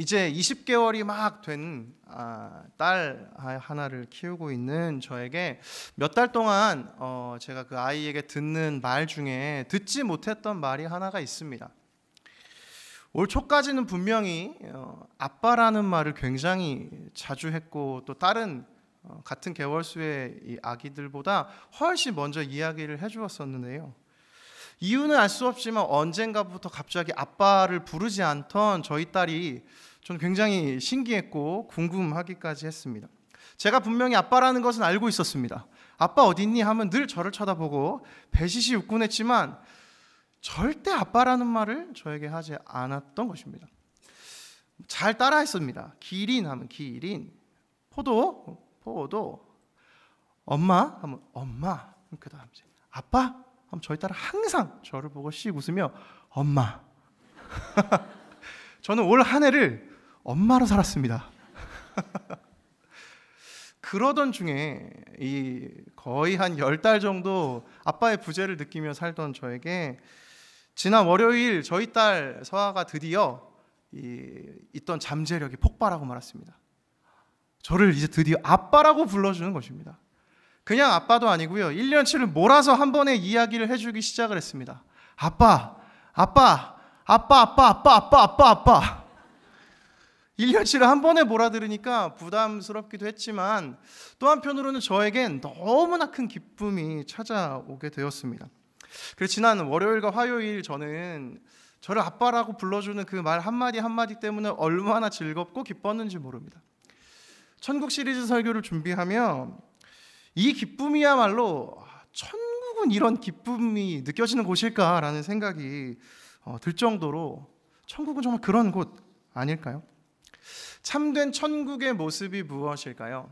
이제 20개월이 막 된딸 아, 하나를 키우고 있는 저에게 몇 달 동안 어, 제가 그 아이에게 듣는 말 중에 듣지 못했던 말이 하나가 있습니다. 올 초까지는 분명히 어, 아빠라는 말을 굉장히 자주 했고 또 다른 어, 같은 개월수의 아기들보다 훨씬 먼저 이야기를 해주었었는데요. 이유는 알 수 없지만 언젠가부터 갑자기 아빠를 부르지 않던 저희 딸이 저는 굉장히 신기했고 궁금하기까지 했습니다. 제가 분명히 아빠라는 것은 알고 있었습니다. 아빠 어디있니 하면 늘 저를 쳐다보고 배시시 웃곤 했지만 절대 아빠라는 말을 저에게 하지 않았던 것입니다. 잘 따라했습니다. 기린 하면 기린, 포도 포도, 엄마 하면 엄마, 그다음 이제 아빠 하면 저희 딸은 항상 저를 보고 씩 웃으며 엄마. 저는 올 한 해를 엄마로 살았습니다. 그러던 중에 이 거의 한 열 달 정도 아빠의 부재를 느끼며 살던 저에게 지난 월요일 저희 딸 서아가 드디어 이 있던 잠재력이 폭발하고 말았습니다. 저를 이제 드디어 아빠라고 불러주는 것입니다. 그냥 아빠도 아니고요. 1년치를 몰아서 한 번에 이야기를 해주기 시작을 했습니다. 아빠, 아빠, 아빠, 아빠, 아빠, 아빠, 아빠, 아빠. 1년치를 한 번에 몰아들으니까 부담스럽기도 했지만 또 한편으로는 저에겐 너무나 큰 기쁨이 찾아오게 되었습니다. 그래서 지난 월요일과 화요일 저는 저를 아빠라고 불러주는 그 말 한마디 한마디 때문에 얼마나 즐겁고 기뻤는지 모릅니다. 천국 시리즈 설교를 준비하며 이 기쁨이야말로 천국은 이런 기쁨이 느껴지는 곳일까라는 생각이 어, 들 정도로 천국은 정말 그런 곳 아닐까요? 참된 천국의 모습이 무엇일까요?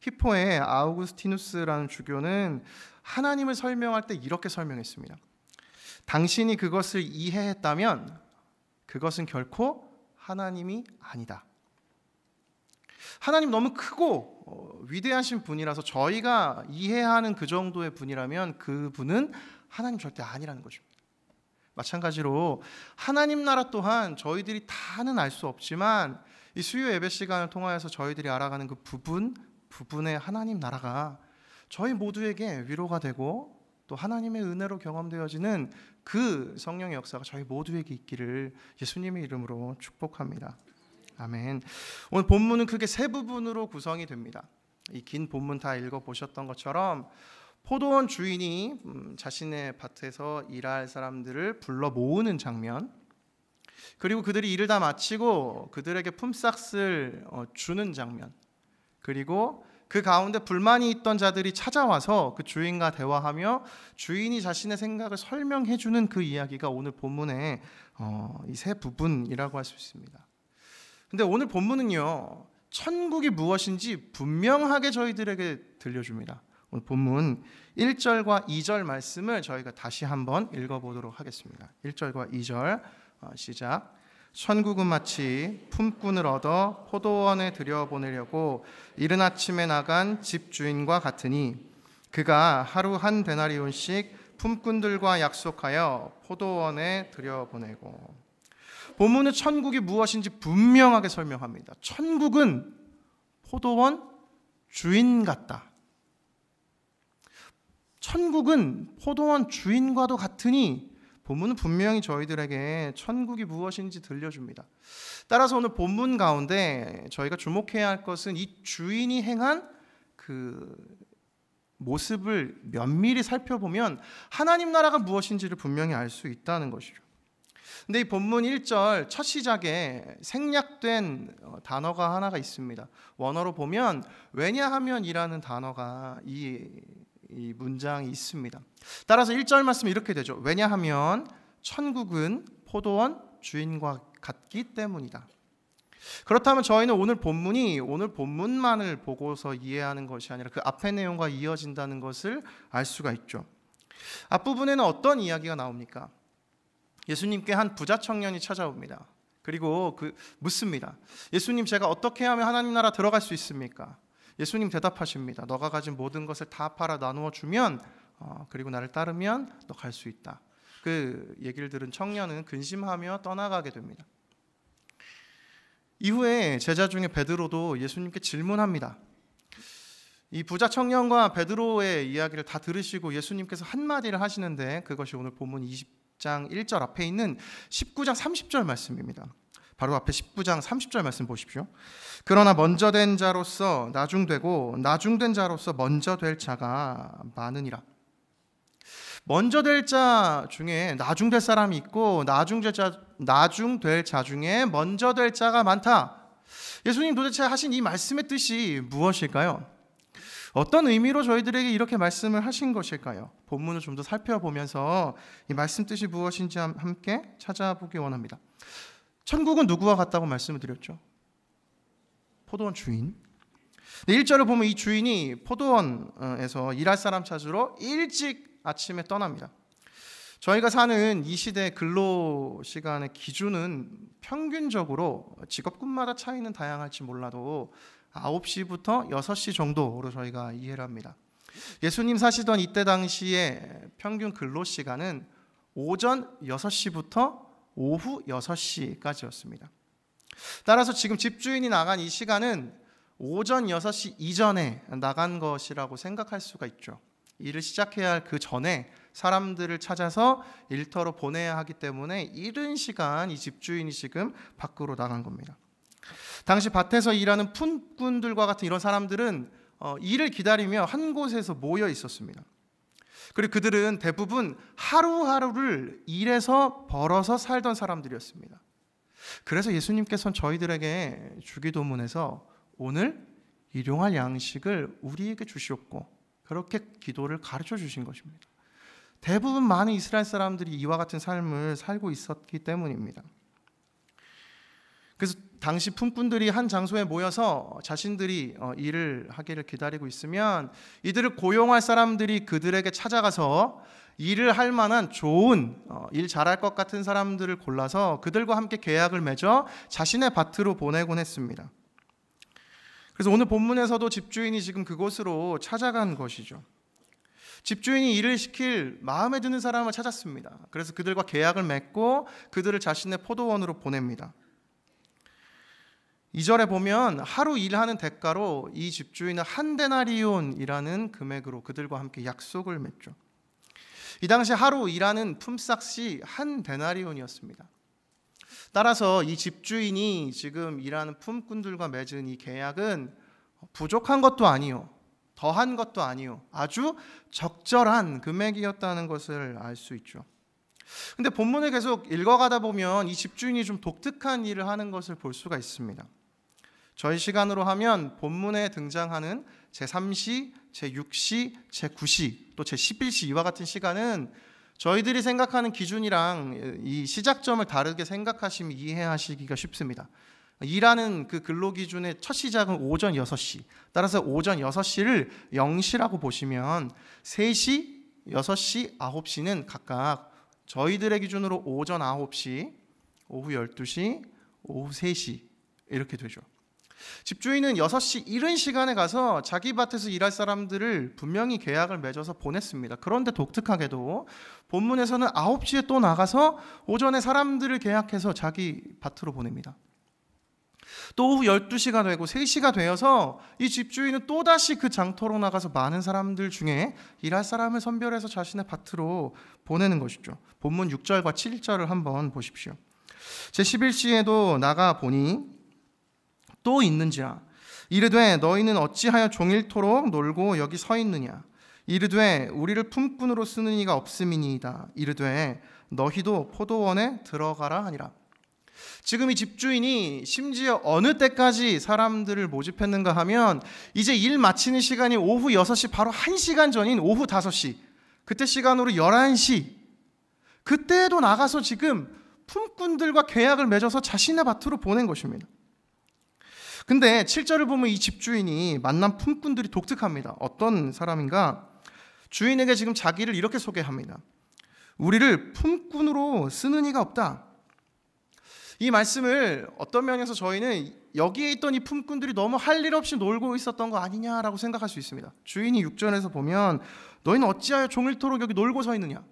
히포의 아우구스티누스라는 주교는 하나님을 설명할 때 이렇게 설명했습니다. 당신이 그것을 이해했다면 그것은 결코 하나님이 아니다. 하나님 너무 크고 어, 위대하신 분이라서 저희가 이해하는 그 정도의 분이라면 그분은 하나님 절대 아니라는 거죠. 마찬가지로 하나님 나라 또한 저희들이 다는 알 수 없지만 이 수요 예배 시간을 통하여서 저희들이 알아가는 그 부분 부분의 하나님 나라가 저희 모두에게 위로가 되고 또 하나님의 은혜로 경험되어지는 그 성령의 역사가 저희 모두에게 있기를 예수님의 이름으로 축복합니다. 아멘. 오늘 본문은 크게 세 부분으로 구성이 됩니다. 이 긴 본문 다 읽어 보셨던 것처럼 포도원 주인이 음, 자신의 밭에서 일할 사람들을 불러 모으는 장면 그리고 그들이 일을 다 마치고 그들에게 품삯을 어, 주는 장면 그리고 그 가운데 불만이 있던 자들이 찾아와서 그 주인과 대화하며 주인이 자신의 생각을 설명해 주는 그 이야기가 오늘 본문의 어, 이세 부분이라고 할 수 있습니다. 근데 오늘 본문은요. 천국이 무엇인지 분명하게 저희들에게 들려줍니다. 오늘 본문 1절과 2절 말씀을 저희가 다시 한번 읽어보도록 하겠습니다. 1절과 2절 어, 시작. 천국은 마치 품꾼을 얻어 포도원에 들여보내려고 이른 아침에 나간 집주인과 같으니 그가 하루 한대나리온씩 품꾼들과 약속하여 포도원에 들여보내고 본문은 천국이 무엇인지 분명하게 설명합니다. 천국은 포도원 주인 같다. 천국은 포도원 주인과도 같으니 본문은 분명히 저희들에게 천국이 무엇인지 들려줍니다. 따라서 오늘 본문 가운데 저희가 주목해야 할 것은 이 주인이 행한 그 모습을 면밀히 살펴보면 하나님 나라가 무엇인지를 분명히 알 수 있다는 것이죠. 근데 이 본문 1절 첫 시작에 생략된 어, 단어가 하나가 있습니다. 원어로 보면 왜냐하면이라는 단어가 이이 문장이 있습니다. 따라서 1절 말씀 이렇게 되죠. 왜냐하면 천국은 포도원 주인과 같기 때문이다. 그렇다면 저희는 오늘 본문이 오늘 본문만을 보고서 이해하는 것이 아니라 그 앞의 내용과 이어진다는 것을 알 수가 있죠. 앞부분에는 어떤 이야기가 나옵니까? 예수님께 한 부자 청년이 찾아옵니다. 그리고 그 묻습니다. 예수님 제가 어떻게 하면 하나님 나라 들어갈 수 있습니까? 예수님 대답하십니다. 너가 가진 모든 것을 다 팔아 나누어 주면 어, 그리고 나를 따르면 너 갈 수 있다. 그 얘기를 들은 청년은 근심하며 떠나가게 됩니다. 이후에 제자 중에 베드로도 예수님께 질문합니다. 이 부자 청년과 베드로의 이야기를 다 들으시고 예수님께서 한마디를 하시는데 그것이 오늘 본문 20장 1절 앞에 있는 19장 30절 말씀입니다. 바로 앞에 19장 30절 말씀 보십시오. 그러나 먼저 된 자로서 나중되고 나중된 자로서 먼저 될 자가 많으니라. 먼저 될 자 중에 나중될 사람이 있고 나중될 자 나중될 자 중에 먼저 될 자가 많다. 예수님 도대체 하신 이 말씀의 뜻이 무엇일까요? 어떤 의미로 저희들에게 이렇게 말씀을 하신 것일까요? 본문을 좀 더 살펴보면서 이 말씀 뜻이 무엇인지 함께 찾아보기 원합니다. 천국은 누구와 같다고 말씀을 드렸죠? 포도원 주인. 1절을 보면 이 주인이 포도원에서 일할 사람 찾으러 일찍 아침에 떠납니다. 저희가 사는 이 시대 근로 시간의 기준은 평균적으로 직업군마다 차이는 다양할지 몰라도 9시부터 6시 정도로 저희가 이해를 합니다. 예수님 사시던 이때 당시의 평균 근로 시간은 오전 6시부터 오후 6시까지였습니다. 따라서 지금 집주인이 나간 이 시간은 오전 6시 이전에 나간 것이라고 생각할 수가 있죠. 일을 시작해야 할 그 전에 사람들을 찾아서 일터로 보내야 하기 때문에 이른 시간 이 집주인이 지금 밖으로 나간 겁니다. 당시 밭에서 일하는 푼꾼들과 같은 이런 사람들은 어, 일을 기다리며 한 곳에서 모여 있었습니다. 그리고 그들은 대부분 하루하루를 일해서 벌어서 살던 사람들이었습니다. 그래서 예수님께서는 저희들에게 주기도문에서 오늘 일용할 양식을 우리에게 주시옵고 그렇게 기도를 가르쳐 주신 것입니다. 대부분 많은 이스라엘 사람들이 이와 같은 삶을 살고 있었기 때문입니다. 그래서 당시 품꾼들이 한 장소에 모여서 자신들이 어, 일을 하기를 기다리고 있으면 이들을 고용할 사람들이 그들에게 찾아가서 일을 할 만한 좋은 어, 일 잘할 것 같은 사람들을 골라서 그들과 함께 계약을 맺어 자신의 밭으로 보내곤 했습니다. 그래서 오늘 본문에서도 집주인이 지금 그곳으로 찾아간 것이죠. 집주인이 일을 시킬 마음에 드는 사람을 찾았습니다. 그래서 그들과 계약을 맺고 그들을 자신의 포도원으로 보냅니다. 2절에 보면 하루 일하는 대가로 이 집주인은 한 데나리온이라는 금액으로 그들과 함께 약속을 맺죠. 이 당시 하루 일하는 품삯이 한 데나리온이었습니다. 따라서 이 집주인이 지금 일하는 품꾼들과 맺은 이 계약은 부족한 것도 아니요. 더한 것도 아니요. 아주 적절한 금액이었다는 것을 알 수 있죠. 근데 본문을 계속 읽어가다 보면 이 집주인이 좀 독특한 일을 하는 것을 볼 수가 있습니다. 저희 시간으로 하면 본문에 등장하는 제3시, 제6시, 제9시, 또 제11시 이와 같은 시간은 저희들이 생각하는 기준이랑 이 시작점을 다르게 생각하시면 이해하시기가 쉽습니다. 이라는그 근로 기준의 첫 시작은 오전 6시. 따라서 오전 6시를 0시라고 보시면 3시, 6시, 9시는 각각 저희들의 기준으로 오전 9시, 오후 12시, 오후 3시 이렇게 되죠. 집주인은 6시 이른 시간에 가서 자기 밭에서 일할 사람들을 분명히 계약을 맺어서 보냈습니다. 그런데 독특하게도 본문에서는 9시에 또 나가서 오전에 사람들을 계약해서 자기 밭으로 보냅니다. 또 오후 12시가 되고 3시가 되어서 이 집주인은 또다시 그 장터로 나가서 많은 사람들 중에 일할 사람을 선별해서 자신의 밭으로 보내는 것이죠. 본문 6절과 7절을 한번 보십시오. 제11시에도 나가 보니 또 있는지라 이르되 너희는 어찌하여 종일토록 놀고 여기 서 있느냐 이르되 우리를 품꾼으로 쓰는 이가 없음이니이다 이르되 너희도 포도원에 들어가라 하니라 지금 이 집주인이 심지어 어느 때까지 사람들을 모집했는가 하면 이제 일 마치는 시간이 오후 6시 바로 1시간 전인 오후 5시 그때 시간으로 11시 그때도 나가서 지금 품꾼들과 계약을 맺어서 자신의 밭으로 보낸 것입니다. 근데 7절을 보면 이 집주인이 만난 품꾼들이 독특합니다. 어떤 사람인가? 주인에게 지금 자기를 이렇게 소개합니다. 우리를 품꾼으로 쓰는 이가 없다. 이 말씀을 어떤 면에서 저희는 여기에 있던 이 품꾼들이 너무 할 일 없이 놀고 있었던 거 아니냐라고 생각할 수 있습니다. 주인이 6절에서 보면 너희는 어찌하여 종일토록 여기 놀고 서 있느냐.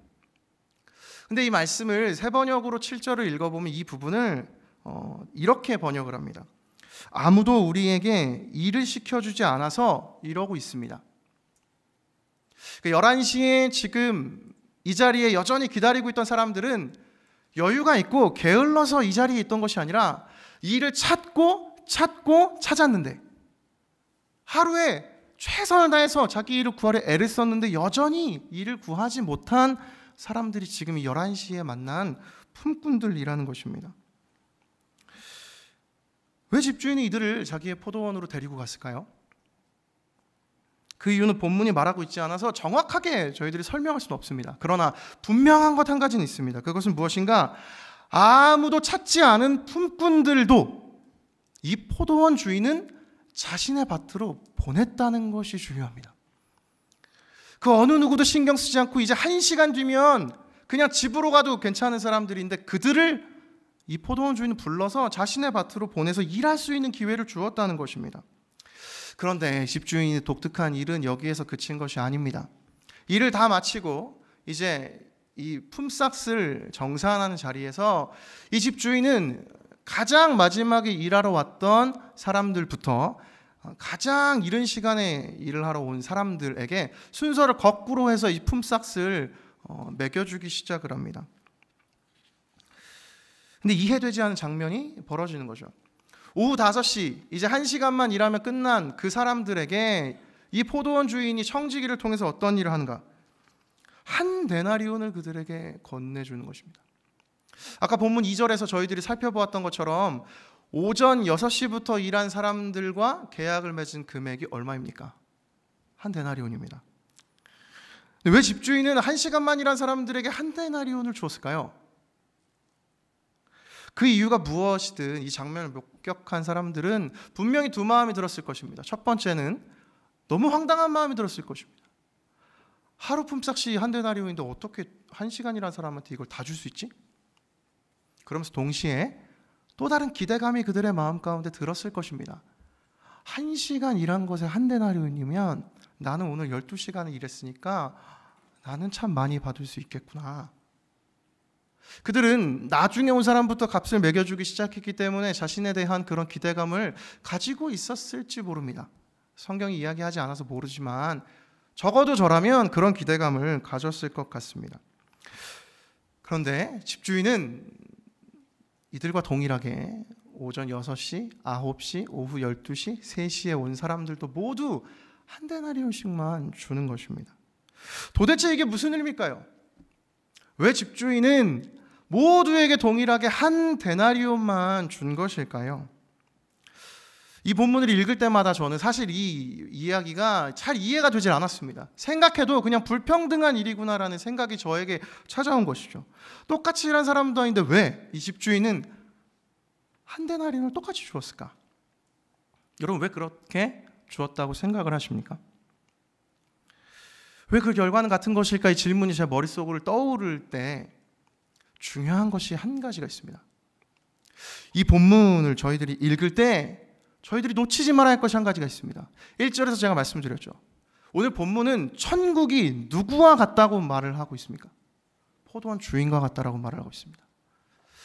근데 이 말씀을 세 번역으로 7절을 읽어보면 이 부분을 어, 이렇게 번역을 합니다. 아무도 우리에게 일을 시켜주지 않아서 이러고 있습니다. 11시에 그 지금 이 자리에 여전히 기다리고 있던 사람들은 여유가 있고 게을러서 이 자리에 있던 것이 아니라 일을 찾고 찾고 찾았는데 하루에 최선을 다해서 자기 일을 구하려 애를 썼는데 여전히 일을 구하지 못한 사람들이 지금 11시에 만난 품꾼들이라는 것입니다. 왜 집주인이 이들을 자기의 포도원으로 데리고 갔을까요? 그 이유는 본문이 말하고 있지 않아서 정확하게 저희들이 설명할 수는 없습니다. 그러나 분명한 것 한 가지는 있습니다. 그것은 무엇인가? 아무도 찾지 않은 품꾼들도 이 포도원 주인은 자신의 밭으로 보냈다는 것이 중요합니다. 그 어느 누구도 신경 쓰지 않고 이제 한 시간 뒤면 그냥 집으로 가도 괜찮은 사람들인데 그들을 이 포도원 주인을 불러서 자신의 밭으로 보내서 일할 수 있는 기회를 주었다는 것입니다. 그런데 집주인의 독특한 일은 여기에서 그친 것이 아닙니다. 일을 다 마치고 이제 이 품삯을 정산하는 자리에서 이 집주인은 가장 마지막에 일하러 왔던 사람들부터 가장 이른 시간에 일을 하러 온 사람들에게 순서를 거꾸로 해서 이 품삯을 어, 매겨주기 시작을 합니다. 근데 이해되지 않은 장면이 벌어지는 거죠. 오후 5시 이제 1시간만 일하면 끝난 그 사람들에게 이 포도원 주인이 청지기를 통해서 어떤 일을 하는가? 한 데나리온을 그들에게 건네주는 것입니다. 아까 본문 2절에서 저희들이 살펴보았던 것처럼 오전 6시부터 일한 사람들과 계약을 맺은 금액이 얼마입니까? 한 데나리온입니다. 왜 집주인은 한 시간만 일한 사람들에게 한 데나리온을 주었을까요? 그 이유가 무엇이든 이 장면을 목격한 사람들은 분명히 두 마음이 들었을 것입니다. 첫 번째는 너무 황당한 마음이 들었을 것입니다. 하루 품삯이 한 데나리온인데 어떻게 한시간이라 사람한테 이걸 다 줄 수 있지? 그러면서 동시에 또 다른 기대감이 그들의 마음 가운데 들었을 것입니다. 한 시간 일한 것에 한 데나리온이면 나는 오늘 12시간을 일했으니까 나는 참 많이 받을 수 있겠구나. 그들은 나중에 온 사람부터 값을 매겨주기 시작했기 때문에 자신에 대한 그런 기대감을 가지고 있었을지 모릅니다. 성경이 이야기하지 않아서 모르지만 적어도 저라면 그런 기대감을 가졌을 것 같습니다. 그런데 집주인은 이들과 동일하게 오전 6시, 9시, 오후 12시, 3시에 온 사람들도 모두 한대나리온씩만 주는 것입니다. 도대체 이게 무슨 의미일까요? 왜 집주인은 모두에게 동일하게 한 데나리온만 준 것일까요? 이 본문을 읽을 때마다 저는 사실 이 이야기가 잘 이해가 되질 않았습니다. 생각해도 그냥 불평등한 일이구나라는 생각이 저에게 찾아온 것이죠. 똑같이 일한 사람도 아닌데 왜 이 집주인은 한 데나리온을 똑같이 주었을까? 여러분 왜 그렇게 주었다고 생각을 하십니까? 왜 그 결과는 같은 것일까? 이 질문이 제 머릿속을 떠오를 때 중요한 것이 한 가지가 있습니다. 이 본문을 저희들이 읽을 때 저희들이 놓치지 말아야 할 것이 한 가지가 있습니다. 1절에서 제가 말씀드렸죠. 오늘 본문은 천국이 누구와 같다고 말을 하고 있습니까? 포도원 주인과 같다라고 말을 하고 있습니다.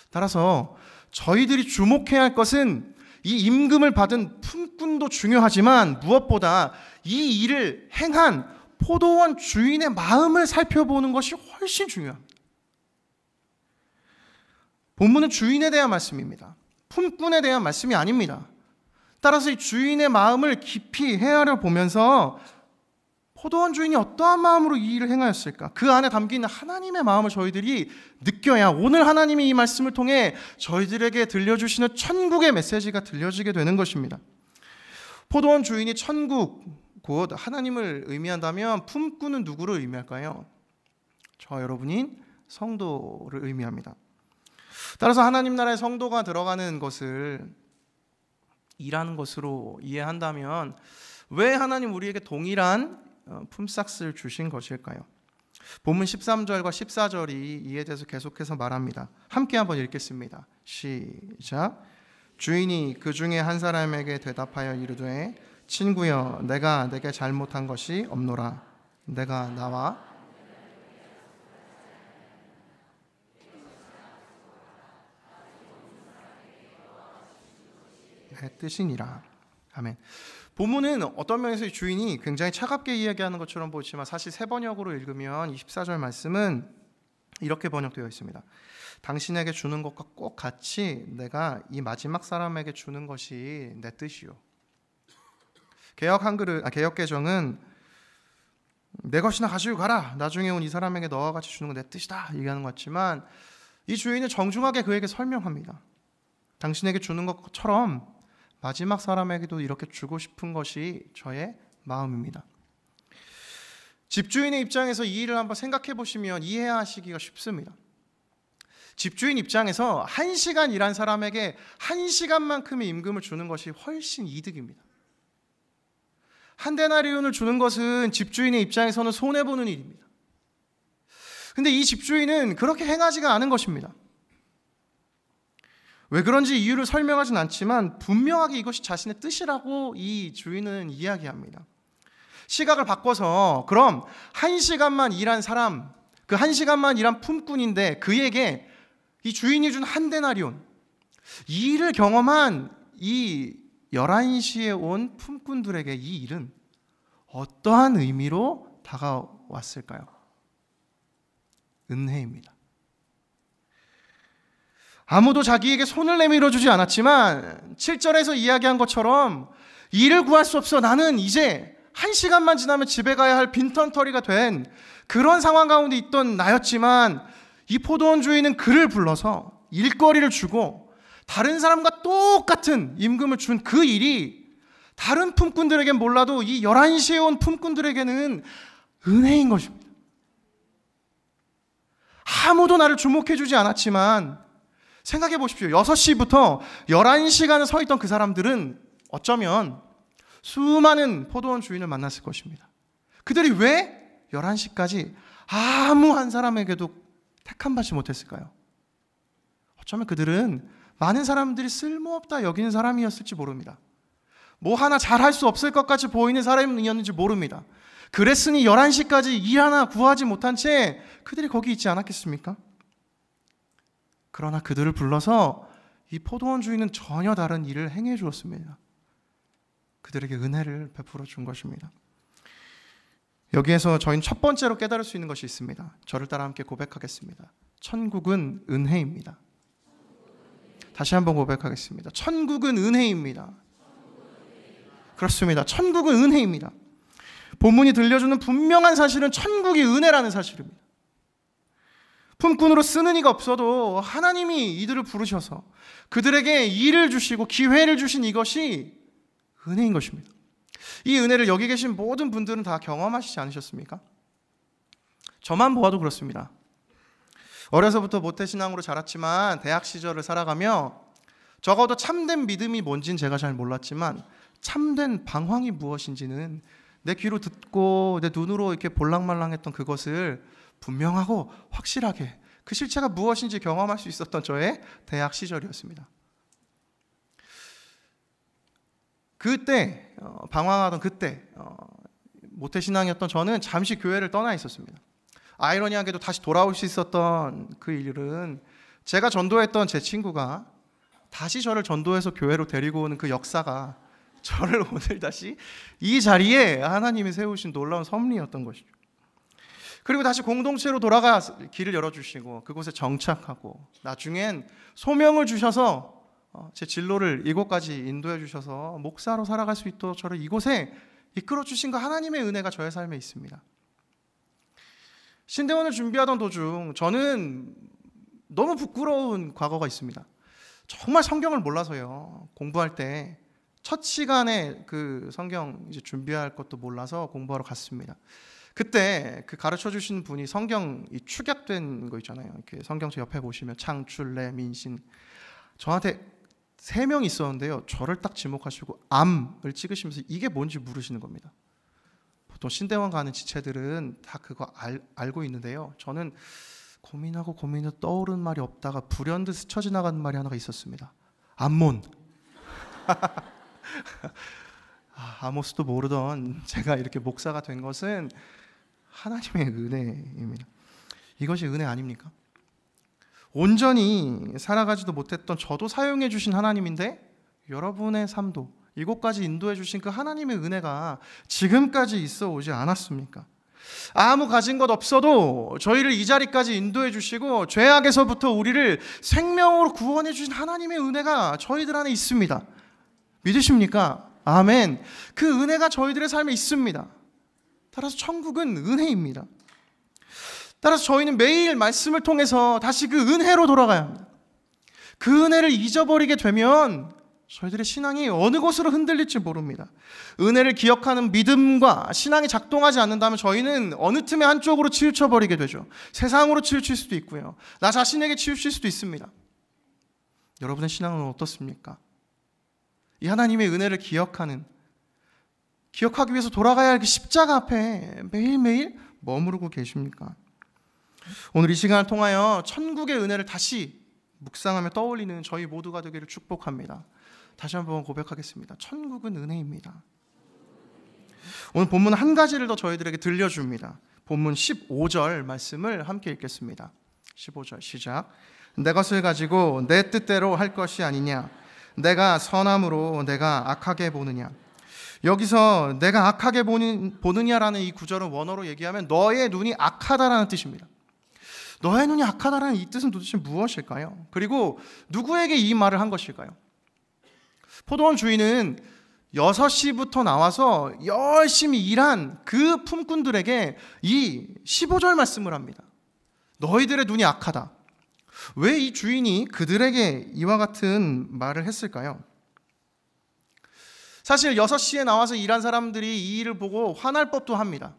따라서 저희들이 주목해야 할 것은 이 임금을 받은 품꾼도 중요하지만 무엇보다 이 일을 행한 포도원 주인의 마음을 살펴보는 것이 훨씬 중요합니다. 본문은 주인에 대한 말씀입니다. 품꾼에 대한 말씀이 아닙니다. 따라서 이 주인의 마음을 깊이 헤아려 보면서 포도원 주인이 어떠한 마음으로 이 일을 행하였을까? 그 안에 담긴 하나님의 마음을 저희들이 느껴야 오늘 하나님이 이 말씀을 통해 저희들에게 들려주시는 천국의 메시지가 들려지게 되는 것입니다. 포도원 주인이 천국, 곧 하나님을 의미한다면 품꾼은 누구를 의미할까요? 저 여러분인 성도를 의미합니다. 따라서 하나님 나라의 성도가 들어가는 것을 일하는 것으로 이해한다면 왜 하나님 우리에게 동일한 어, 품삯을 주신 것일까요? 본문 13절과 14절이 이에 대해서 계속해서 말합니다. 함께 한번 읽겠습니다. 시작. 주인이 그 중에 한 사람에게 대답하여 이르되 친구여 내가 내게 잘못한 것이 없노라 내가 나와 뜻이니라. 아멘. 본문은 어떤 면에서 주인이 굉장히 차갑게 이야기하는 것처럼 보이지만 사실 세 번역으로 읽으면 24절 말씀은 이렇게 번역되어 있습니다. 당신에게 주는 것과 꼭 같이 내가 이 마지막 사람에게 주는 것이 내 뜻이요. 개혁 한글을 아, 개혁 개정은 내 것이나 가지고 가라. 나중에 온 이 사람에게 너와 같이 주는 건 내 뜻이다. 얘기하는 것 같지만 이 주인은 정중하게 그에게 설명합니다. 당신에게 주는 것처럼 마지막 사람에게도 이렇게 주고 싶은 것이 저의 마음입니다. 집주인의 입장에서 이 일을 한번 생각해 보시면 이해하시기가 쉽습니다. 집주인 입장에서 한 시간 일한 사람에게 한 시간만큼의 임금을 주는 것이 훨씬 이득입니다. 한 대나리온을 주는 것은 집주인의 입장에서는 손해보는 일입니다. 근데 이 집주인은 그렇게 행하지가 않은 것입니다. 왜 그런지 이유를 설명하진 않지만 분명하게 이것이 자신의 뜻이라고 이 주인은 이야기합니다. 시각을 바꿔서 그럼 한 시간만 일한 사람, 그 한 시간만 일한 품꾼인데 그에게 이 주인이 준한 데나리온, 이 일을 경험한 이 11시에 온 품꾼들에게 이 일은 어떠한 의미로 다가왔을까요? 은혜입니다. 아무도 자기에게 손을 내밀어 주지 않았지만 7절에서 이야기한 것처럼 일을 구할 수 없어 나는 이제 한 시간만 지나면 집에 가야 할 빈턴터리가 된 그런 상황 가운데 있던 나였지만 이 포도원 주인은 그를 불러서 일거리를 주고 다른 사람과 똑같은 임금을 준 그 일이 다른 품꾼들에게는 몰라도 이 11시에 온 품꾼들에게는 은혜인 것입니다. 아무도 나를 주목해 주지 않았지만 생각해 보십시오. 6시부터 11시간을 서 있던 그 사람들은 어쩌면 수많은 포도원 주인을 만났을 것입니다. 그들이 왜 11시까지 아무 한 사람에게도 택한 받지 못했을까요? 어쩌면 그들은 많은 사람들이 쓸모없다 여기는 사람이었을지 모릅니다. 뭐 하나 잘할 수 없을 것 같이 보이는 사람이었는지 모릅니다. 그랬으니 11시까지 일 하나 구하지 못한 채 그들이 거기 있지 않았겠습니까? 그러나 그들을 불러서 이 포도원 주인은 전혀 다른 일을 행해 주었습니다. 그들에게 은혜를 베풀어 준 것입니다. 여기에서 저희는 첫 번째로 깨달을 수 있는 것이 있습니다. 저를 따라 함께 고백하겠습니다. 천국은 은혜입니다. 다시 한번 고백하겠습니다. 천국은 은혜입니다. 그렇습니다. 천국은 은혜입니다. 본문이 들려주는 분명한 사실은 천국이 은혜라는 사실입니다. 품꾼으로 쓰는 이가 없어도 하나님이 이들을 부르셔서 그들에게 일을 주시고 기회를 주신 이것이 은혜인 것입니다. 이 은혜를 여기 계신 모든 분들은 다 경험하시지 않으셨습니까? 저만 보아도 그렇습니다. 어려서부터 모태신앙으로 자랐지만 대학 시절을 살아가며 적어도 참된 믿음이 뭔진 제가 잘 몰랐지만 참된 방황이 무엇인지는 내 귀로 듣고 내 눈으로 이렇게 볼랑말랑했던 그것을 분명하고 확실하게 그 실체가 무엇인지 경험할 수 있었던 저의 대학 시절이었습니다. 그때 어, 방황하던 그때 어, 모태 신앙이었던 저는 잠시 교회를 떠나 있었습니다. 아이러니하게도 다시 돌아올 수 있었던 그 일은 제가 전도했던 제 친구가 다시 저를 전도해서 교회로 데리고 오는 그 역사가 저를 오늘 다시 이 자리에 하나님이 세우신 놀라운 섭리였던 것이죠. 그리고 다시 공동체로 돌아가 길을 열어주시고 그곳에 정착하고 나중엔 소명을 주셔서 어, 제 진로를 이곳까지 인도해 주셔서 목사로 살아갈 수 있도록 저를 이곳에 이끌어 주신 그 하나님의 은혜가 저의 삶에 있습니다. 신대원을 준비하던 도중 저는 너무 부끄러운 과거가 있습니다. 정말 성경을 몰라서요. 공부할 때 첫 시간에 그 성경 이제 준비할 것도 몰라서 공부하러 갔습니다. 그때 그 가르쳐 주신 분이 성경 이 축약된 거 있잖아요. 이렇게 성경책 옆에 보시면 창출, 레, 민신. 저한테 세명 있었는데요. 저를 딱 지목하시고 암을 찍으시면서 이게 뭔지 물으시는 겁니다. 보통 신대원 가는 지체들은 다 그거 알, 알고 있는데요. 저는 고민하고 고민해 떠오른 말이 없다가 불현듯 스쳐 지나가는 말이 하나가 있었습니다. 암몬. 아모스도 모르던 제가 이렇게 목사가 된 것은 하나님의 은혜입니다. 이것이 은혜 아닙니까? 온전히 살아가지도 못했던 저도 사용해 주신 하나님인데 여러분의 삶도 이곳까지 인도해 주신 그 하나님의 은혜가 지금까지 있어 오지 않았습니까? 아무 가진 것 없어도 저희를 이 자리까지 인도해 주시고 죄악에서부터 우리를 생명으로 구원해 주신 하나님의 은혜가 저희들 안에 있습니다. 믿으십니까? 아멘. 그 은혜가 저희들의 삶에 있습니다. 따라서 천국은 은혜입니다. 따라서 저희는 매일 말씀을 통해서 다시 그 은혜로 돌아가야 합니다. 그 은혜를 잊어버리게 되면 저희들의 신앙이 어느 곳으로 흔들릴지 모릅니다. 은혜를 기억하는 믿음과 신앙이 작동하지 않는다면 저희는 어느 틈의 한쪽으로 치우쳐버리게 되죠. 세상으로 치우칠 수도 있고요. 나 자신에게 치우칠 수도 있습니다. 여러분의 신앙은 어떻습니까? 이 하나님의 은혜를 기억하는 기억하기 위해서 돌아가야 할그 십자가 앞에 매일매일 머무르고 계십니까? 오늘 이 시간을 통하여 천국의 은혜를 다시 묵상하며 떠올리는 저희 모두가 되기를 축복합니다. 다시 한번 고백하겠습니다. 천국은 은혜입니다. 오늘 본문 한 가지를 더 저희들에게 들려줍니다. 본문 15절 말씀을 함께 읽겠습니다. 15절 시작. 내 것을 가지고 내 뜻대로 할 것이 아니냐. 내가 선함으로 내가 악하게 보느냐. 여기서 내가 악하게 보느냐라는 이구절을 원어로 얘기하면 너의 눈이 악하다라는 뜻입니다. 너의 눈이 악하다라는 이 뜻은 도대체 무엇일까요? 그리고 누구에게 이 말을 한 것일까요? 포도원 주인은 6시부터 나와서 열심히 일한 그 품꾼들에게 이 15절 말씀을 합니다. 너희들의 눈이 악하다. 왜 이 주인이 그들에게 이와 같은 말을 했을까요? 사실 6시에 나와서 일한 사람들이 이 일을 보고 화날 법도 합니다.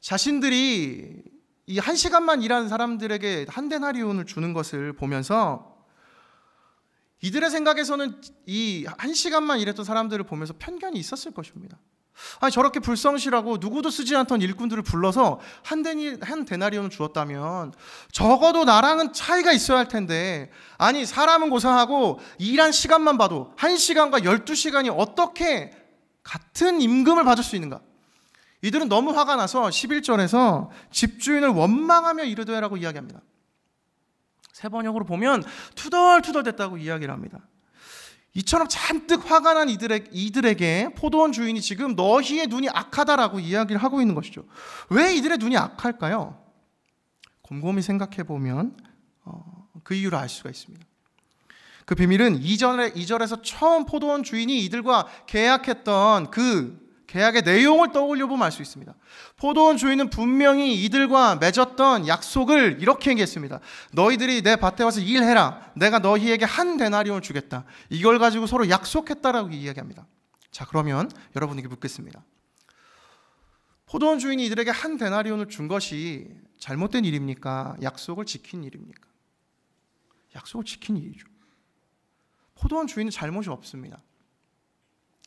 자신들이 이 1시간만 일한 사람들에게 한 데나리온을 주는 것을 보면서 이들의 생각에서는 이 1시간만 일했던 사람들을 보면서 편견이 있었을 것입니다. 아니 저렇게 불성실하고 누구도 쓰지 않던 일꾼들을 불러서 한 데니 한 데나리온을 주었다면 적어도 나랑은 차이가 있어야 할 텐데 아니 사람은 고사하고 일한 시간만 봐도 1시간과 12시간이 어떻게 같은 임금을 받을 수 있는가? 이들은 너무 화가 나서 11절에서 집주인을 원망하며 이르되라고 이야기합니다. 세 번역으로 보면 투덜투덜 됐다고 이야기를 합니다. 이처럼 잔뜩 화가 난 이들에, 이들에게 포도원 주인이 지금 너희의 눈이 악하다라고 이야기를 하고 있는 것이죠. 왜 이들의 눈이 악할까요? 곰곰이 생각해 보면 어, 그 이유를 알 수가 있습니다. 그 비밀은 이전에 2절에서 처음 포도원 주인이 이들과 계약했던 그 계약의 내용을 떠올려 보면 알 수 있습니다. 포도원 주인은 분명히 이들과 맺었던 약속을 이렇게 얘기했습니다. 너희들이 내 밭에 와서 일해라. 내가 너희에게 한 데나리온을 주겠다. 이걸 가지고 서로 약속했다라고 이야기합니다. 자, 그러면 여러분에게 묻겠습니다. 포도원 주인이 이들에게 한 데나리온을 준 것이 잘못된 일입니까? 약속을 지킨 일입니까? 약속을 지킨 일이죠. 포도원 주인은 잘못이 없습니다.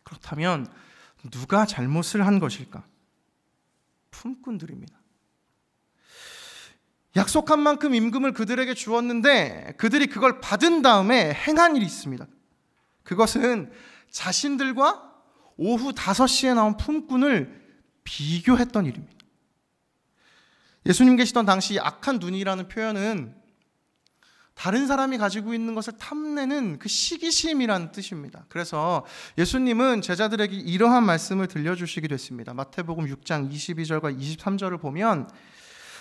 그렇다면 누가 잘못을 한 것일까? 품꾼들입니다. 약속한 만큼 임금을 그들에게 주었는데 그들이 그걸 받은 다음에 행한 일이 있습니다. 그것은 자신들과 오후 5시에 나온 품꾼을 비교했던 일입니다. 예수님 계시던 당시 악한 눈이라는 표현은 다른 사람이 가지고 있는 것을 탐내는 그 시기심이라는 뜻입니다. 그래서 예수님은 제자들에게 이러한 말씀을 들려주시기도 했습니다. 마태복음 6장 22절과 23절을 보면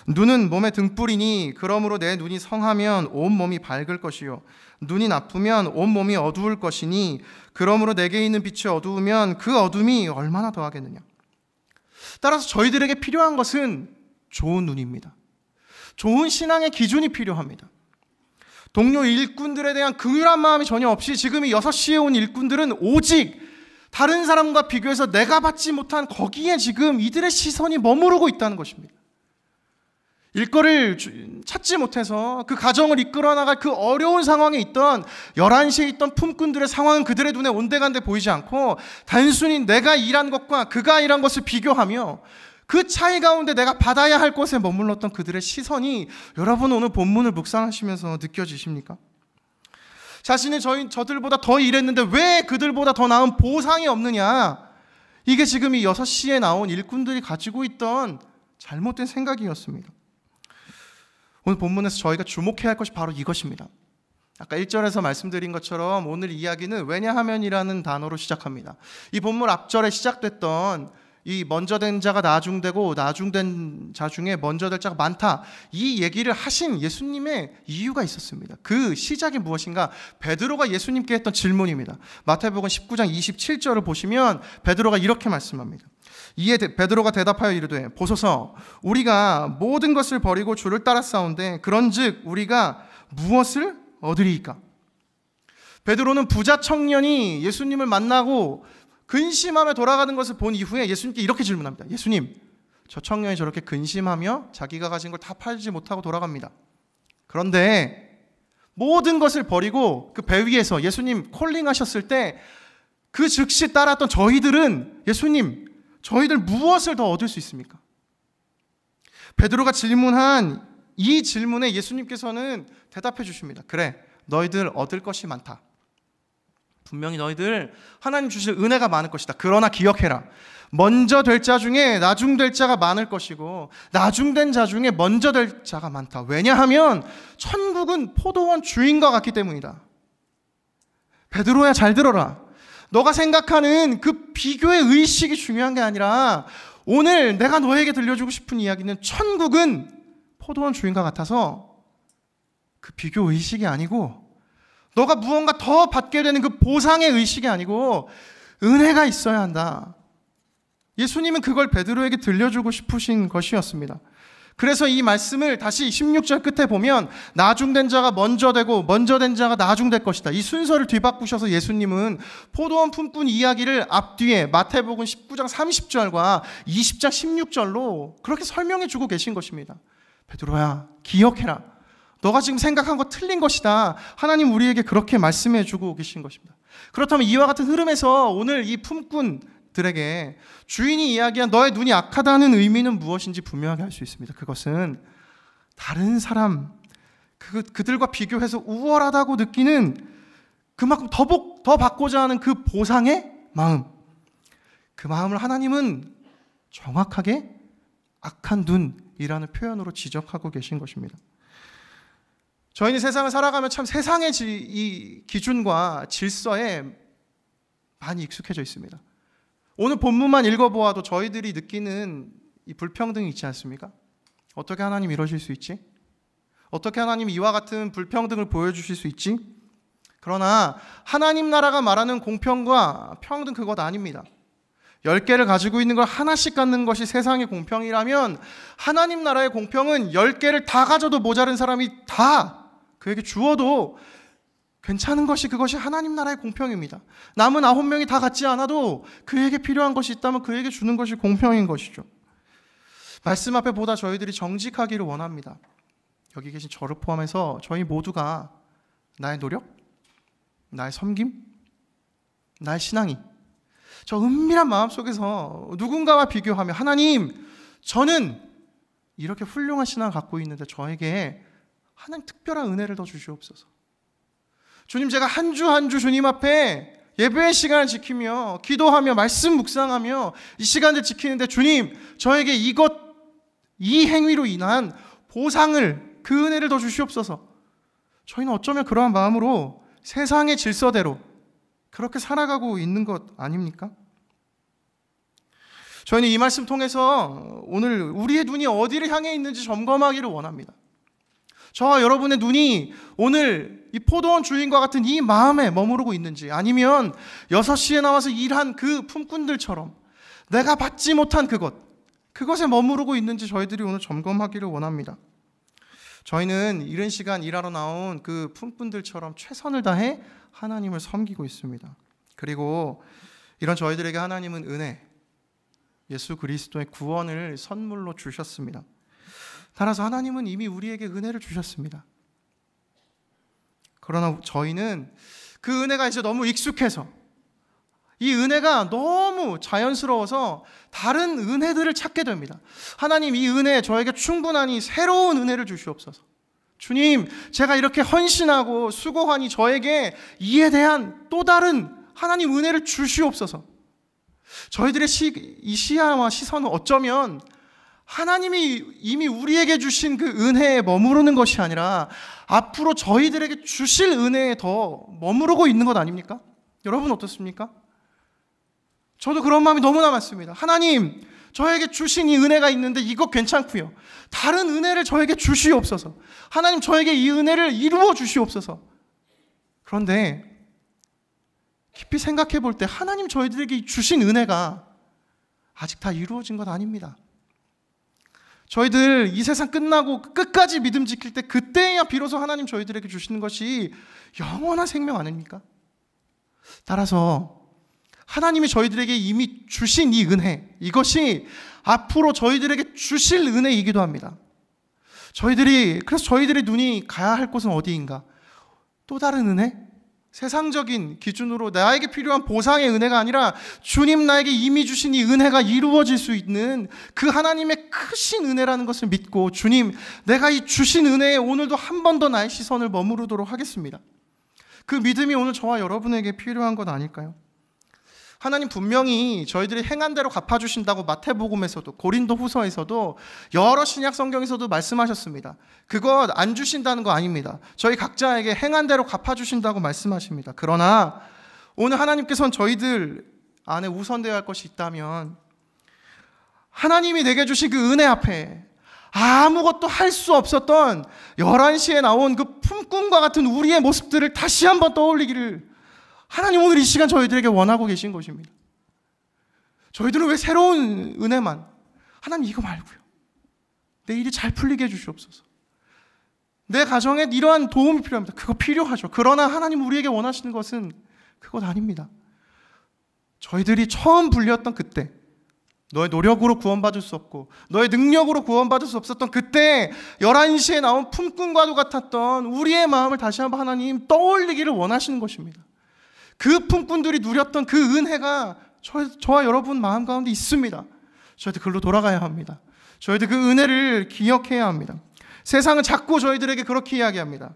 눈은 몸의 등불이니 그러므로 내 눈이 성하면 온 몸이 밝을 것이요 눈이 나쁘면 온 몸이 어두울 것이니 그러므로 내게 있는 빛이 어두우면 그 어둠이 얼마나 더하겠느냐. 따라서 저희들에게 필요한 것은 좋은 눈입니다. 좋은 신앙의 기준이 필요합니다. 동료 일꾼들에 대한 긍휼한 마음이 전혀 없이 지금 이 6시에 온 일꾼들은 오직 다른 사람과 비교해서 내가 받지 못한 거기에 지금 이들의 시선이 머무르고 있다는 것입니다. 일거를 찾지 못해서 그 가정을 이끌어 나갈 그 어려운 상황에 있던 11시에 있던 품꾼들의 상황은 그들의 눈에 온데간데 보이지 않고 단순히 내가 일한 것과 그가 일한 것을 비교하며 그 차이 가운데 내가 받아야 할 곳에 머물렀던 그들의 시선이 여러분 오늘 본문을 묵상하시면서 느껴지십니까? 자신이 저희, 저들보다 더 일했는데 왜 그들보다 더 나은 보상이 없느냐? 이게 지금 이 6시에 나온 일꾼들이 가지고 있던 잘못된 생각이었습니다. 오늘 본문에서 저희가 주목해야 할 것이 바로 이것입니다. 아까 1절에서 말씀드린 것처럼 오늘 이야기는 왜냐하면이라는 단어로 시작합니다. 이 본문 앞절에 시작됐던 이 먼저 된 자가 나중되고 나중된 자 중에 먼저 될 자가 많다. 이 얘기를 하신 예수님의 이유가 있었습니다. 그 시작이 무엇인가? 베드로가 예수님께 했던 질문입니다. 마태복음 19장 27절을 보시면 베드로가 이렇게 말씀합니다. 이에 베드로가 대답하여 이르되 보소서 우리가 모든 것을 버리고 주를 따라싸운데 그런즉 우리가 무엇을 얻으리이까? 베드로는 부자 청년이 예수님을 만나고 근심하며 돌아가는 것을 본 이후에 예수님께 이렇게 질문합니다. 예수님, 저 청년이 저렇게 근심하며 자기가 가진 걸 다 팔지 못하고 돌아갑니다. 그런데 모든 것을 버리고 그 배 위에서 예수님 콜링하셨을 때 그 즉시 따랐던 저희들은 예수님, 저희들 무엇을 더 얻을 수 있습니까? 베드로가 질문한 이 질문에 예수님께서는 대답해 주십니다. 그래, 너희들 얻을 것이 많다. 분명히 너희들 하나님 주실 은혜가 많을 것이다. 그러나 기억해라. 먼저 될 자 중에 나중 될 자가 많을 것이고 나중 된 자 중에 먼저 될 자가 많다. 왜냐하면 천국은 포도원 주인과 같기 때문이다. 베드로야 잘 들어라. 너가 생각하는 그 비교의 의식이 중요한 게 아니라 오늘 내가 너에게 들려주고 싶은 이야기는 천국은 포도원 주인과 같아서 그 비교 의식이 아니고 너가 무언가 더 받게 되는 그 보상의 의식이 아니고 은혜가 있어야 한다. 예수님은 그걸 베드로에게 들려주고 싶으신 것이었습니다. 그래서 이 말씀을 다시 16절 끝에 보면 나중된 자가 먼저 되고 먼저 된 자가 나중될 것이다. 이 순서를 뒤바꾸셔서 예수님은 포도원 품꾼 이야기를 앞뒤에 마태복음 19장 30절과 20장 16절로 그렇게 설명해 주고 계신 것입니다. 베드로야 기억해라. 너가 지금 생각한 거 틀린 것이다. 하나님 우리에게 그렇게 말씀해 주고 계신 것입니다. 그렇다면 이와 같은 흐름에서 오늘 이 품꾼들에게 주인이 이야기한 너의 눈이 악하다는 의미는 무엇인지 분명하게 알 수 있습니다. 그것은 다른 사람, 그, 그들과 비교해서 우월하다고 느끼는 그만큼 더, 복, 더 받고자 하는 그 보상의 마음. 그 마음을 하나님은 정확하게 악한 눈이라는 표현으로 지적하고 계신 것입니다. 저희는 세상을 살아가면 참 세상의 지, 이 기준과 질서에 많이 익숙해져 있습니다. 오늘 본문만 읽어보아도 저희들이 느끼는 이 불평등이 있지 않습니까? 어떻게 하나님 이러실 수 있지? 어떻게 하나님 이와 같은 불평등을 보여주실 수 있지? 그러나 하나님 나라가 말하는 공평과 평등 그것 아닙니다. 1개를 가지고 있는 걸 하나씩 갖는 것이 세상의 공평이라면 하나님 나라의 공평은 1개를다 가져도 모자른 사람이 다 그에게 주어도 괜찮은 것이 그것이 하나님 나라의 공평입니다. 남은 아홉 명이 다 갖지 않아도 그에게 필요한 것이 있다면 그에게 주는 것이 공평인 것이죠. 말씀 앞에 보다 저희들이 정직하기를 원합니다. 여기 계신 저를 포함해서 저희 모두가 나의 노력, 나의 섬김, 나의 신앙이 저 은밀한 마음 속에서 누군가와 비교하며 하나님, 저는 이렇게 훌륭한 신앙을 갖고 있는데 저에게 하나님 특별한 은혜를 더 주시옵소서. 주님 제가 한 주 한 주 주님 앞에 예배 시간을 지키며 기도하며 말씀 묵상하며 이 시간을 지키는데 주님 저에게 이것 이 행위로 인한 보상을 그 은혜를 더 주시옵소서. 저희는 어쩌면 그러한 마음으로 세상의 질서대로 그렇게 살아가고 있는 것 아닙니까? 저희는 이 말씀 통해서 오늘 우리의 눈이 어디를 향해 있는지 점검하기를 원합니다. 저와 여러분의 눈이 오늘 이 포도원 주인과 같은 이 마음에 머무르고 있는지 아니면 6시에 나와서 일한 그 품꾼들처럼 내가 받지 못한 그것, 그것에 머무르고 있는지 저희들이 오늘 점검하기를 원합니다. 저희는 이른 시간 일하러 나온 그 품꾼들처럼 최선을 다해 하나님을 섬기고 있습니다. 그리고 이런 저희들에게 하나님은 은혜, 예수 그리스도의 구원을 선물로 주셨습니다. 따라서 하나님은 이미 우리에게 은혜를 주셨습니다. 그러나 저희는 그 은혜가 이제 너무 익숙해서 이 은혜가 너무 자연스러워서 다른 은혜들을 찾게 됩니다. 하나님 이 은혜 저에게 충분하니 새로운 은혜를 주시옵소서. 주님, 제가 이렇게 헌신하고 수고하니 저에게 이에 대한 또 다른 하나님 은혜를 주시옵소서. 저희들의 시, 이 시야와 시선은 어쩌면 하나님이 이미 우리에게 주신 그 은혜에 머무르는 것이 아니라 앞으로 저희들에게 주실 은혜에 더 머무르고 있는 것 아닙니까? 여러분 어떻습니까? 저도 그런 마음이 너무나 많습니다. 하나님, 저에게 주신 이 은혜가 있는데 이거 괜찮고요. 다른 은혜를 저에게 주시옵소서. 하나님 저에게 이 은혜를 이루어 주시옵소서. 그런데 깊이 생각해 볼 때 하나님 저희들에게 주신 은혜가 아직 다 이루어진 것 아닙니다. 저희들 이 세상 끝나고 끝까지 믿음 지킬 때 그때야 비로소 하나님 저희들에게 주시는 것이 영원한 생명 아닙니까? 따라서 하나님이 저희들에게 이미 주신 이 은혜, 이것이 앞으로 저희들에게 주실 은혜이기도 합니다. 저희들이, 그래서 저희들의 눈이 가야 할 곳은 어디인가? 또 다른 은혜? 세상적인 기준으로 나에게 필요한 보상의 은혜가 아니라 주님 나에게 이미 주신 이 은혜가 이루어질 수 있는 그 하나님의 크신 은혜라는 것을 믿고 주님 내가 이 주신 은혜에 오늘도 한 번 더 나의 시선을 머무르도록 하겠습니다. 그 믿음이 오늘 저와 여러분에게 필요한 것 아닐까요? 하나님 분명히 저희들이 행한 대로 갚아 주신다고 마태복음에서도 고린도후서에서도 여러 신약 성경에서도 말씀하셨습니다. 그것 안 주신다는 거 아닙니다. 저희 각자에게 행한 대로 갚아 주신다고 말씀하십니다. 그러나 오늘 하나님께서는 저희들 안에 우선되어야 할 것이 있다면 하나님이 내게 주신 그 은혜 앞에 아무것도 할 수 없었던 11시에 나온 그 품꿈과 같은 우리의 모습들을 다시 한번 떠올리기를 하나님 오늘 이 시간 저희들에게 원하고 계신 것입니다. 저희들은 왜 새로운 은혜만 하나님 이거 말고요. 내 일이 잘 풀리게 해주시옵소서. 내 가정에 이러한 도움이 필요합니다. 그거 필요하죠. 그러나 하나님 우리에게 원하시는 것은 그것 아닙니다. 저희들이 처음 불렸던 그때, 너의 노력으로 구원받을 수 없고, 너의 능력으로 구원받을 수 없었던 그때, 11시에 나온 품꾼과도 같았던 우리의 마음을 다시 한번 하나님 떠올리기를 원하시는 것입니다. 그 품꾼들이 누렸던 그 은혜가 저, 와 여러분 마음 가운데 있습니다. 저희도 글로 돌아가야 합니다. 저희도 그 은혜를 기억해야 합니다. 세상은 자꾸 저희들에게 그렇게 이야기합니다.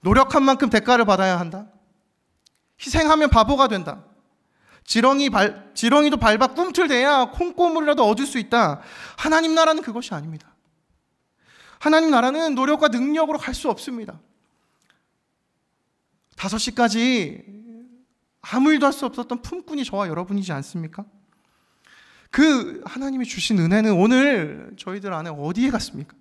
노력한 만큼 대가를 받아야 한다. 희생하면 바보가 된다. 지렁이 발, 지렁이도 밟아 꿈틀대야 콩고물이라도 얻을 수 있다. 하나님 나라는 그것이 아닙니다. 하나님 나라는 노력과 능력으로 갈 수 없습니다. 5시까지 아무 일도 할 수 없었던 품꾼이 저와 여러분이지 않습니까? 그 하나님이 주신 은혜는 오늘 저희들 안에 어디에 갔습니까?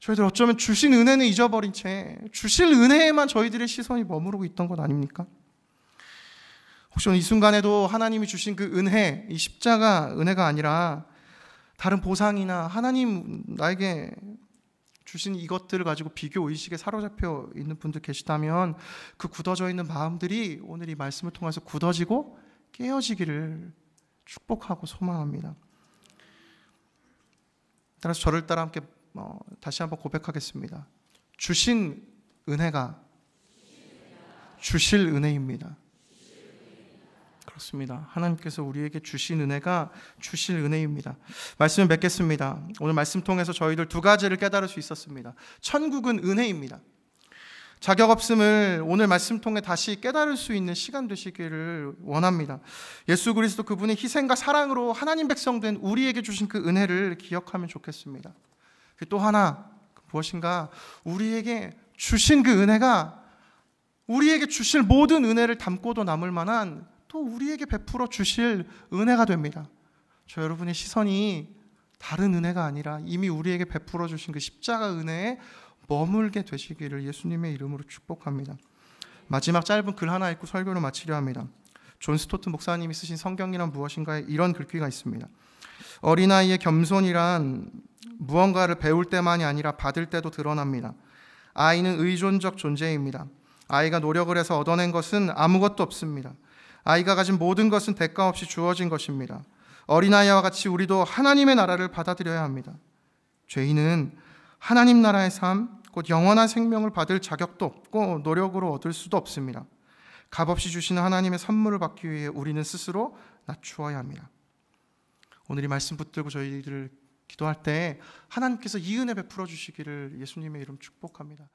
저희들 어쩌면 주신 은혜는 잊어버린 채 주실 은혜에만 저희들의 시선이 머무르고 있던 것 아닙니까? 혹시 이 순간에도 하나님이 주신 그 은혜, 이 십자가 은혜가 아니라 다른 보상이나 하나님 나에게 주신 이것들을 가지고 비교 의식에 사로잡혀 있는 분들 계시다면 그 굳어져 있는 마음들이 오늘 이 말씀을 통해서 굳어지고 깨어지기를 축복하고 소망합니다. 따라서 저를 따라 함께 어, 다시 한번 고백하겠습니다. 주신 은혜가 주실 은혜입니다. 그렇습니다. 하나님께서 우리에게 주신 은혜가 주실 은혜입니다. 말씀을 맺겠습니다. 오늘 말씀 통해서 저희들 두 가지를 깨달을 수 있었습니다. 천국은 은혜입니다. 자격 없음을 오늘 말씀 통해 다시 깨달을 수 있는 시간 되시기를 원합니다. 예수 그리스도 그분의 희생과 사랑으로 하나님 백성 된 우리에게 주신 그 은혜를 기억하면 좋겠습니다. 그 또 하나 무엇인가 우리에게 주신 그 은혜가 우리에게 주실 모든 은혜를 담고도 남을 만한 또 우리에게 베풀어 주실 은혜가 됩니다. 저 여러분의 시선이 다른 은혜가 아니라 이미 우리에게 베풀어 주신 그 십자가 은혜에 머물게 되시기를 예수님의 이름으로 축복합니다. 마지막 짧은 글 하나 읽고 설교를 마치려 합니다. 존 스토트 목사님이 쓰신 성경이란 무엇인가에 이런 글귀가 있습니다. 어린아이의 겸손이란 무언가를 배울 때만이 아니라 받을 때도 드러납니다. 아이는 의존적 존재입니다. 아이가 노력을 해서 얻어낸 것은 아무것도 없습니다. 아이가 가진 모든 것은 대가 없이 주어진 것입니다. 어린아이와 같이 우리도 하나님의 나라를 받아들여야 합니다. 죄인은 하나님 나라의 삶, 곧 영원한 생명을 받을 자격도 없고 노력으로 얻을 수도 없습니다. 값없이 주시는 하나님의 선물을 받기 위해 우리는 스스로 낮추어야 합니다. 오늘 이 말씀 붙들고 저희를 기도할 때 하나님께서 이 은혜 베풀어 주시기를 예수님의 이름 축복합니다.